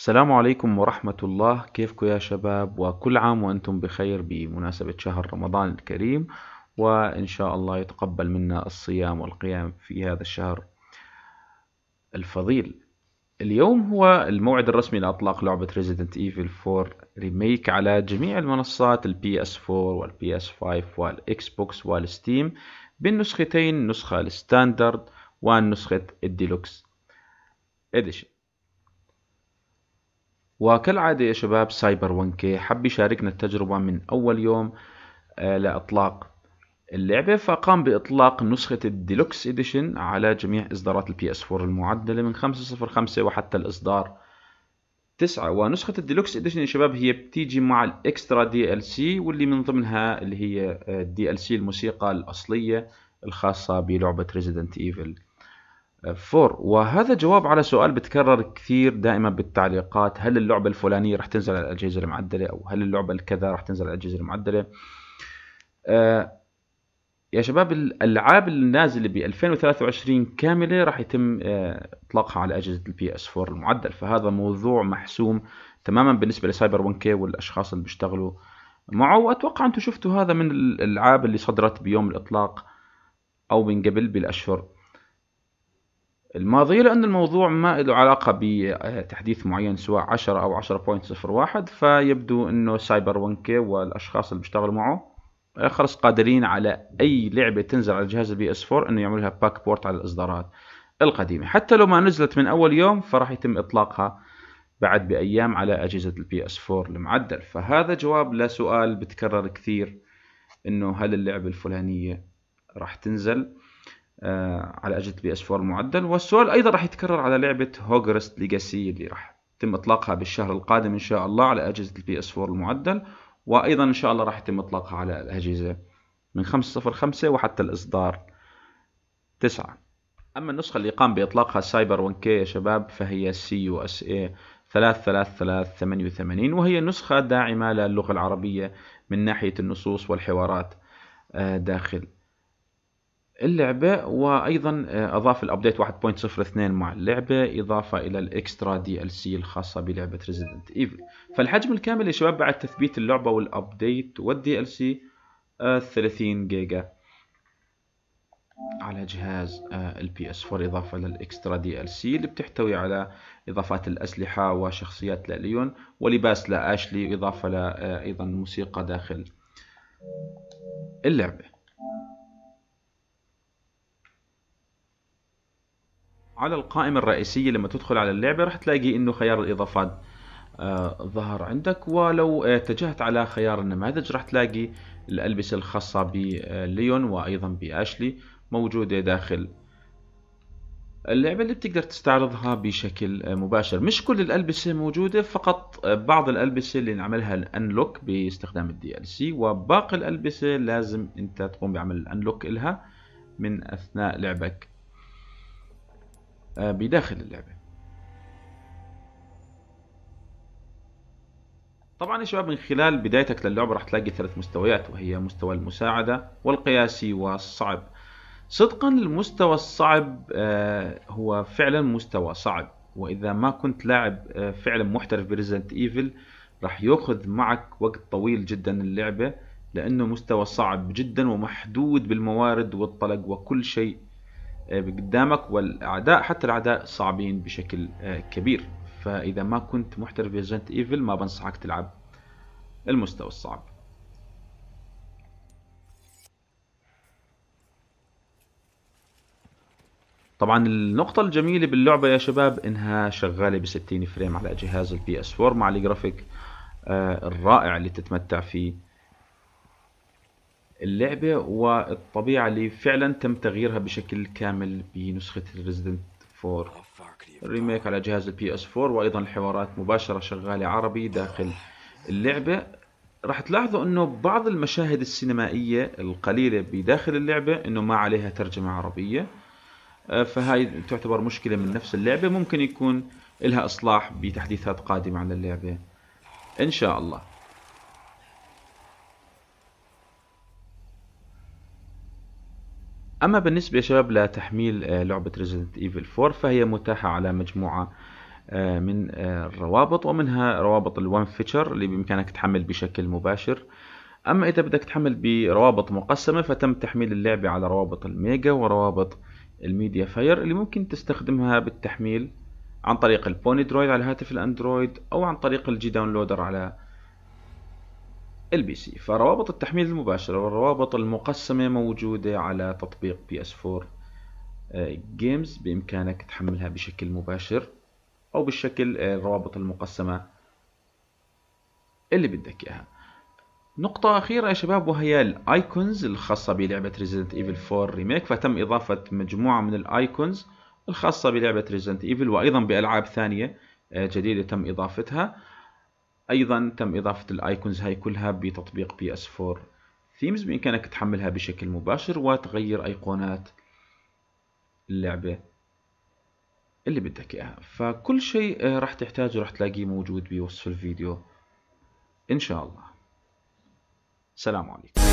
السلام عليكم ورحمة الله كيفكم يا شباب وكل عام وأنتم بخير بمناسبة شهر رمضان الكريم وإن شاء الله يتقبل منا الصيام والقيام في هذا الشهر الفضيل اليوم هو الموعد الرسمي لإطلاق لعبة Resident Evil 4 ريميك على جميع المنصات الـ ps 4 والـ ps 5 Xbox والـ والستيم بالنسختين النسخة الستاندرد والنسخة الديلوكس اديشن وكالعادة يا شباب سايبر 1 كي حب يشاركنا التجربة من أول يوم آه، لإطلاق اللعبة فقام بإطلاق نسخة الديلوكس إديشن على جميع إصدارات البي اس 4 المعدلة من 5.05 وحتى الإصدار 9 ونسخة الديلوكس إديشن يا شباب هي بتيجي مع الإكسترا دي ال سي واللي من ضمنها اللي هي الدي آه، ال سي الموسيقى الأصلية الخاصة بلعبة ريزيدنت ايفل 4 وهذا جواب على سؤال بتكرر كثير دائما بالتعليقات هل اللعبة الفلانية راح تنزل على الأجهزة المعدلة أو هل اللعبة الكذا راح تنزل على الأجهزة المعدلة آه، يا شباب الألعاب النازلة ب 2023 كاملة راح يتم آه، إطلاقها على أجهزة البي اس 4 المعدل فهذا موضوع محسوم تماما بالنسبة لسايبر 1 كي والأشخاص اللي بيشتغلوا معه وأتوقع أنتم شفتوا هذا من الألعاب اللي صدرت بيوم الإطلاق أو من قبل بالأشهر الماضية لأن الموضوع ما له علاقة بتحديث معين سواء 10 أو 10.01 فيبدو أنه سايبر 1K والأشخاص اللي بيشتغلوا معه خلص قادرين على أي لعبة تنزل على جهاز البي اس 4 أنه يعملها باك بورت على الإصدارات القديمة حتى لو ما نزلت من أول يوم فراح يتم إطلاقها بعد بأيام على أجهزة البي اس 4 المعدل فهذا جواب لسؤال بتكرر كثير أنه هل اللعبة الفلانية راح تنزل آه، على اجهزة البي اس 4 المعدل والسؤال ايضا راح يتكرر على لعبه هوجرست ليجاسي اللي راح يتم اطلاقها بالشهر القادم ان شاء الله على اجهزه البي اس 4 المعدل وايضا ان شاء الله راح يتم اطلاقها على الاجهزه من 5.05 وحتى الاصدار 9 اما النسخه اللي قام باطلاقها سايبر 1 كي يا شباب فهي سي يو اس اي 33388 وهي نسخه داعمه للغه العربيه من ناحيه النصوص والحوارات آه، داخل اللعبة وأيضا آه، أضاف الأبديت 1.02 مع اللعبة إضافة إلى الإكسترا دي ال سي الخاصة بلعبة ريزيدنت إيفل فالحجم الكامل يا شباب بعد تثبيت اللعبة والأبديت والدي ال سي 30 جيجا على جهاز البي اس 4 إضافة للإكسترا دي ال سي اللي بتحتوي على إضافات الأسلحة وشخصيات لليون ولباس لأشلي إضافة لأيضا آه، موسيقى داخل اللعبة على القائمة الرئيسية لما تدخل على اللعبة راح تلاقي انه خيار الاضافات آه، ظهر عندك ولو آه، اتجهت على خيار النماذج راح تلاقي الالبسة الخاصة بليون وايضا باشلي موجودة داخل اللعبة اللي بتقدر تستعرضها بشكل آه، مباشر مش كل الألبسة موجودة فقط بعض الألبسة اللي نعملها الانلوك باستخدام الدي ال سي وباقي الألبسة لازم انت تقوم بعمل الانلوك لها من أثناء لعبك آه، بداخل اللعبه طبعا يا شباب من خلال بدايتك للعبه راح تلاقي ثلاث مستويات وهي مستوى المساعده والقياسي والصعب صدقا المستوى الصعب آه، هو فعلا مستوى صعب واذا ما كنت لاعب آه، فعلا محترف بريزنت ايفل راح ياخذ معك وقت طويل جدا اللعبه لانه مستوى صعب جدا ومحدود بالموارد والطلق وكل شيء قدامك والاعداء حتى الاعداء صعبين بشكل آه، كبير فاذا ما كنت محترف بريزنت ايفل ما بنصحك تلعب المستوى الصعب طبعا النقطة الجميلة باللعبة يا شباب انها شغالة ب 60 فريم على جهاز البي اس 4 مع الجرافيك آه، الرائع اللي تتمتع فيه اللعبة والطبيعة اللي فعلا تم تغييرها بشكل كامل بنسخة ريزيدنت 4 الريميك على جهاز البي اس 4 وايضا الحوارات مباشرة شغالة عربي داخل اللعبة راح تلاحظوا انه بعض المشاهد السينمائية القليلة بداخل اللعبة انه ما عليها ترجمة عربية آه، فهاي تعتبر مشكلة من نفس اللعبة ممكن يكون لها اصلاح بتحديثات قادمة على اللعبة ان شاء الله اما بالنسبه يا شباب لتحميل آه، لعبه Resident ايفل 4 فهي متاحه على مجموعه آه، من آه، الروابط ومنها روابط الون فيتشر اللي بامكانك تحمل بشكل مباشر اما اذا بدك تحمل بروابط مقسمه فتم تحميل اللعبه على روابط الميجا وروابط الميديا فاير اللي ممكن تستخدمها بالتحميل عن طريق البوني درويد على هاتف الاندرويد او عن طريق الجي داونلودر على ال بي سي فروابط التحميل المباشرة والروابط المقسمة موجودة على تطبيق بي اس 4 جيمز آه، بإمكانك تحملها بشكل مباشر أو بالشكل آه، الروابط المقسمة اللي بدك إياها نقطة أخيرة يا شباب وهي الأيكونز الخاصة بلعبة Resident Evil 4 ريميك فتم إضافة مجموعة من الأيكونز الخاصة بلعبة Resident Evil وأيضا بألعاب ثانية آه، جديدة تم إضافتها ايضا تم اضافه الايكونز هاي كلها بتطبيق بي اس 4 ثيمز بامكانك تحملها بشكل مباشر وتغير ايقونات اللعبه اللي بدك اياها فكل شيء آه، راح تحتاجه راح تلاقيه موجود بوصف الفيديو ان شاء الله سلام عليكم